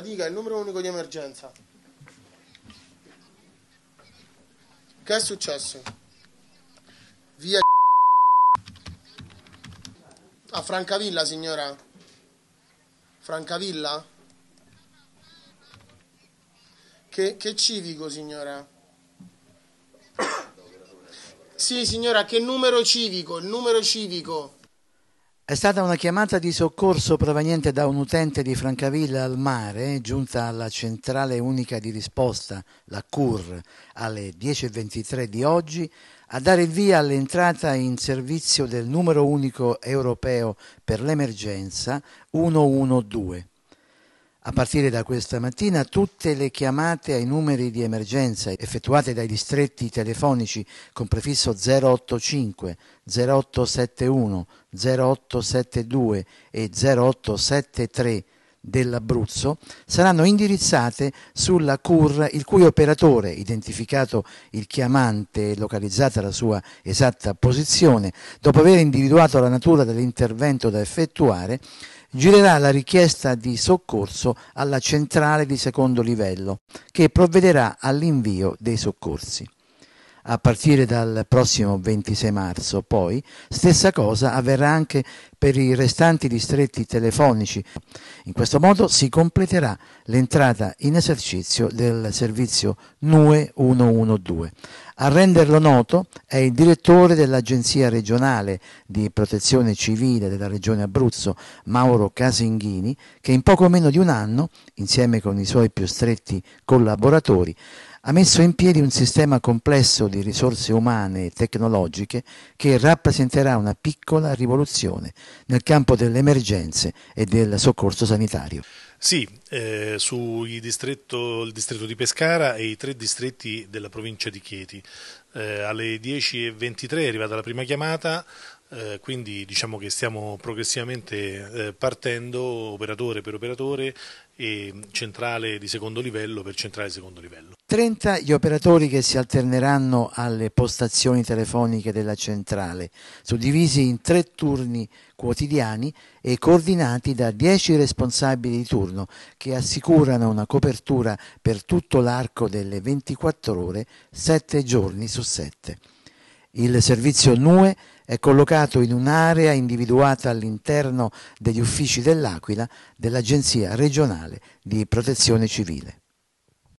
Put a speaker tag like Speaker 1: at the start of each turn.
Speaker 1: Dica il numero unico di emergenza. Che è successo? Via a Francavilla, signora. Francavilla? Che, che civico, signora? Sì, signora, che numero civico? Il numero civico.
Speaker 2: È stata una chiamata di soccorso proveniente da un utente di Francavilla al mare, giunta alla centrale unica di risposta, la CUR, alle 10.23 di oggi, a dare il via all'entrata in servizio del numero unico europeo per l'emergenza 112. A partire da questa mattina tutte le chiamate ai numeri di emergenza effettuate dai distretti telefonici con prefisso 085, 0871, 0872 e 0873 dell'Abruzzo saranno indirizzate sulla CUR il cui operatore, identificato il chiamante e localizzata la sua esatta posizione, dopo aver individuato la natura dell'intervento da effettuare, girerà la richiesta di soccorso alla centrale di secondo livello che provvederà all'invio dei soccorsi a partire dal prossimo 26 marzo. Poi stessa cosa avverrà anche per i restanti distretti telefonici. In questo modo si completerà l'entrata in esercizio del servizio NUE 112. A renderlo noto è il direttore dell'Agenzia regionale di protezione civile della regione Abruzzo, Mauro Casinghini, che in poco meno di un anno, insieme con i suoi più stretti collaboratori, ha messo in piedi un sistema complesso di risorse umane e tecnologiche che rappresenterà una piccola rivoluzione nel campo delle emergenze e del soccorso sanitario.
Speaker 3: Sì, eh, sul distretto, distretto, di Pescara e i tre distretti della provincia di Chieti. Eh, alle 10.23 è arrivata la prima chiamata, eh, quindi diciamo che stiamo progressivamente eh, partendo operatore per operatore e centrale di secondo livello per centrale di secondo livello.
Speaker 2: 30 gli operatori che si alterneranno alle postazioni telefoniche della centrale, suddivisi in tre turni quotidiani e coordinati da 10 responsabili di turno che assicurano una copertura per tutto l'arco delle 24 ore, 7 giorni su 7. Il servizio NUE è collocato in un'area individuata all'interno degli uffici dell'Aquila dell'Agenzia regionale di protezione civile.